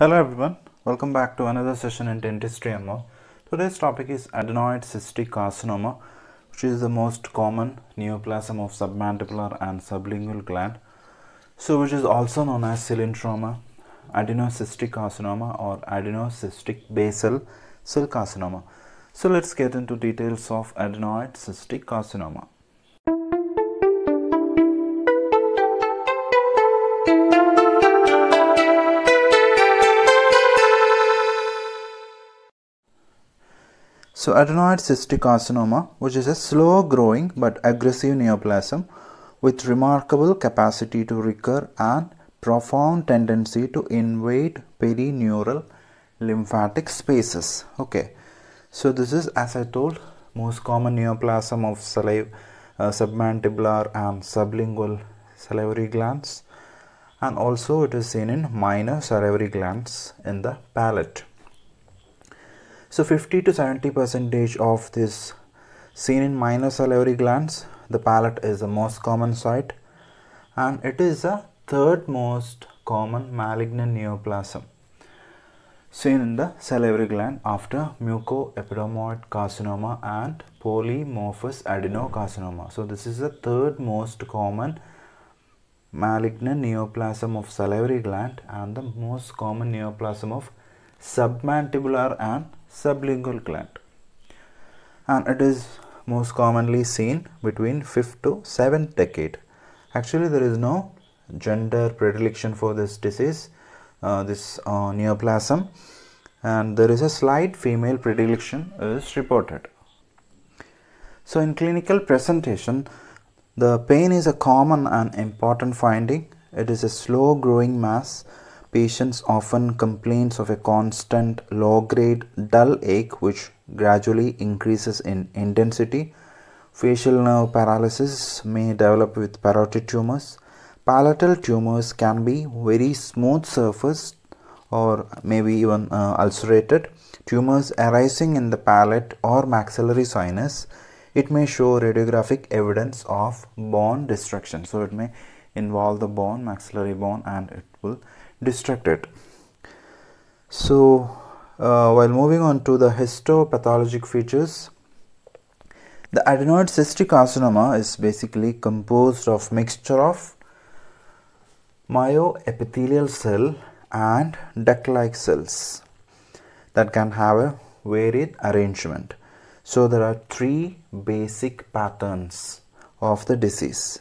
Hello everyone, welcome back to another session in dentistry and more. Today's topic is adenoid cystic carcinoma, which is the most common neoplasm of submandibular and sublingual gland, so which is also known as cylindroma, adenocystic carcinoma or adenocystic basal cell carcinoma. So let's get into details of adenoid cystic carcinoma. So adenoid cystic carcinoma, which is a slow growing but aggressive neoplasm with remarkable capacity to recur and profound tendency to invade perineural lymphatic spaces. Okay, so this is as I told most common neoplasm of saliva, uh, submandibular and sublingual salivary glands and also it is seen in minor salivary glands in the palate. So 50 to 70 percentage of this seen in minor salivary glands, the palate is the most common site and it is the third most common malignant neoplasm seen in the salivary gland after mucoepidermoid carcinoma and polymorphous adenocarcinoma. So this is the third most common malignant neoplasm of salivary gland and the most common neoplasm of submandibular and sublingual gland and it is most commonly seen between 5th to 7th decade actually there is no gender predilection for this disease uh, this uh, neoplasm and there is a slight female predilection is reported so in clinical presentation the pain is a common and important finding it is a slow growing mass Patients often complain of a constant low-grade dull ache which gradually increases in intensity. Facial nerve paralysis may develop with parotid tumors. Palatal tumors can be very smooth surface or maybe even uh, ulcerated. Tumors arising in the palate or maxillary sinus, it may show radiographic evidence of bone destruction. So it may involve the bone, maxillary bone and it will distracted. So, uh, while moving on to the histopathologic features, the adenoid cystic carcinoma is basically composed of mixture of myoepithelial cell and duct-like cells that can have a varied arrangement. So there are three basic patterns of the disease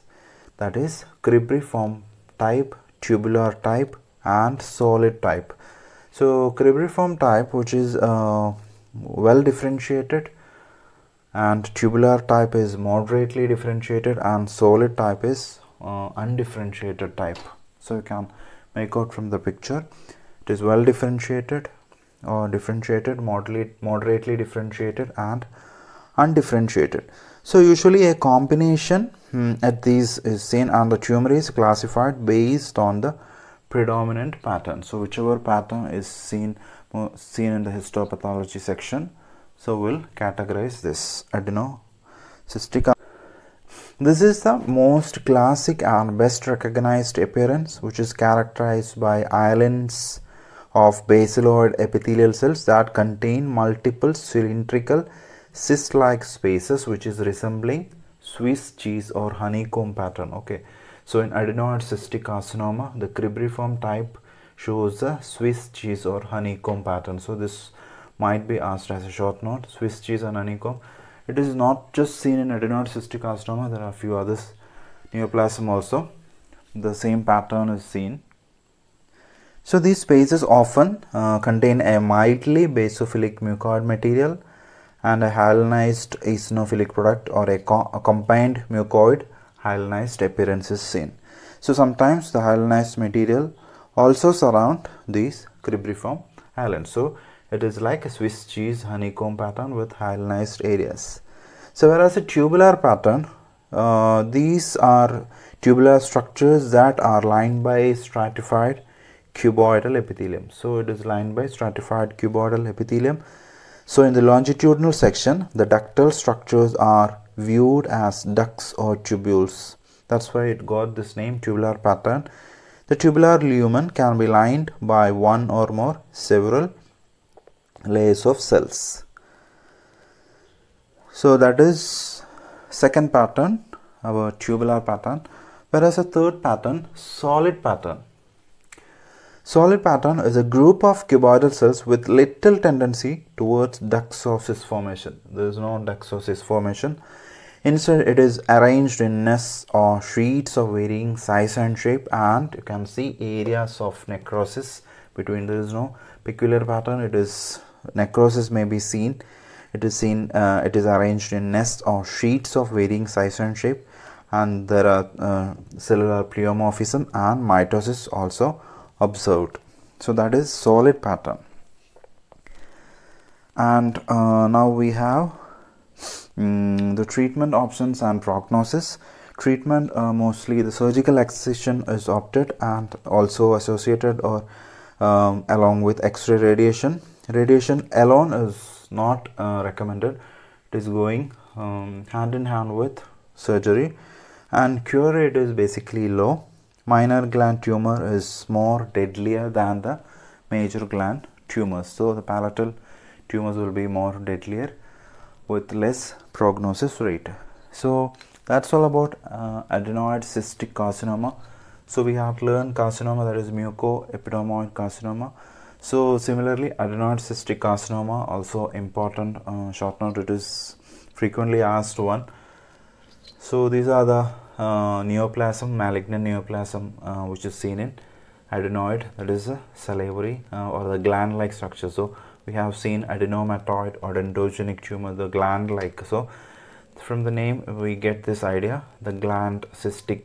that is cribriform type, tubular type and solid type so cribriform type which is uh, well differentiated and tubular type is moderately differentiated and solid type is uh, undifferentiated type so you can make out from the picture it is well differentiated or uh, differentiated moderately, moderately differentiated and undifferentiated so usually a combination hmm, at these is uh, seen and the tumor is classified based on the predominant pattern so whichever pattern is seen seen in the histopathology section so we'll categorize this adenocystic this is the most classic and best recognized appearance which is characterized by islands of basaloid epithelial cells that contain multiple cylindrical cyst-like spaces which is resembling Swiss cheese or honeycomb pattern okay so in adenoid cystic carcinoma, the cribriform type shows the Swiss cheese or honeycomb pattern. So this might be asked as a short note, Swiss cheese and honeycomb. It is not just seen in adenoid cystic carcinoma, there are a few others, neoplasm also. The same pattern is seen. So these spaces often uh, contain a mildly basophilic mucoid material and a halonized eosinophilic product or a, co a combined mucoid hyalinized appearance is seen. So sometimes the hyalinized material also surround these cribriform islands. So it is like a Swiss cheese honeycomb pattern with hyalinized areas. So whereas a tubular pattern, uh, these are tubular structures that are lined by stratified cuboidal epithelium. So it is lined by stratified cuboidal epithelium. So in the longitudinal section, the ductal structures are viewed as ducts or tubules. That's why it got this name tubular pattern. The tubular lumen can be lined by one or more several layers of cells. So that is second pattern, our tubular pattern. Whereas a third pattern, solid pattern. Solid pattern is a group of cuboidal cells with little tendency towards ducts formation. There is no ducts formation. Instead, it is arranged in nests or sheets of varying size and shape, and you can see areas of necrosis between. There is no peculiar pattern. It is necrosis may be seen. It is seen. Uh, it is arranged in nests or sheets of varying size and shape, and there are uh, cellular pleomorphism and mitosis also observed. So that is solid pattern. And uh, now we have Mm, the treatment options and prognosis treatment uh, mostly the surgical excision is opted and also associated or um, along with x-ray radiation radiation alone is not uh, recommended it is going um, hand in hand with surgery and cure rate is basically low minor gland tumor is more deadlier than the major gland tumors so the palatal tumors will be more deadlier with less prognosis rate so that's all about uh, adenoid cystic carcinoma so we have learned carcinoma that is mucoepidermoid carcinoma so similarly adenoid cystic carcinoma also important uh, short note it is frequently asked one so these are the uh, neoplasm malignant neoplasm uh, which is seen in adenoid that is a salivary uh, or the gland like structure so we have seen adenomatoid or endogenous tumor the gland like so from the name we get this idea the gland cystic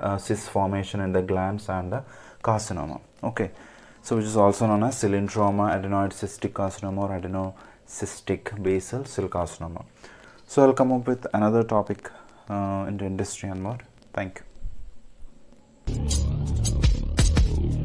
uh, cyst formation in the glands and the carcinoma okay so which is also known as cylindroma adenoid cystic carcinoma or adenocystic basal cell carcinoma so i'll come up with another topic uh, in the industry and more thank you